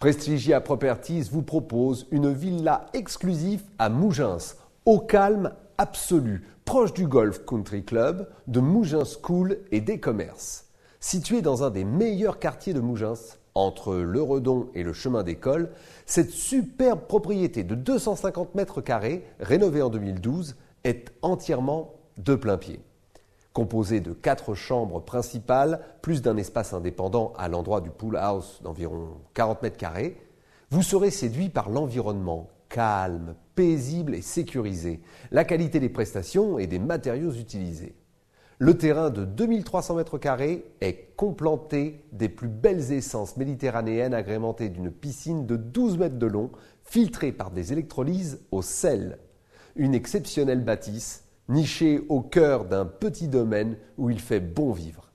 Prestigia Properties vous propose une villa exclusive à Mougins, au calme absolu, proche du Golf Country Club, de Mougins School et des commerces. Située dans un des meilleurs quartiers de Mougins, entre le Redon et le chemin d'école, cette superbe propriété de 250 mètres carrés, rénovée en 2012, est entièrement de plein pied composé de quatre chambres principales, plus d'un espace indépendant à l'endroit du pool house d'environ 40 mètres carrés, vous serez séduit par l'environnement calme, paisible et sécurisé, la qualité des prestations et des matériaux utilisés. Le terrain de 2300 mètres carrés est complanté des plus belles essences méditerranéennes agrémentées d'une piscine de 12 mètres de long, filtrée par des électrolyses au sel. Une exceptionnelle bâtisse niché au cœur d'un petit domaine où il fait bon vivre.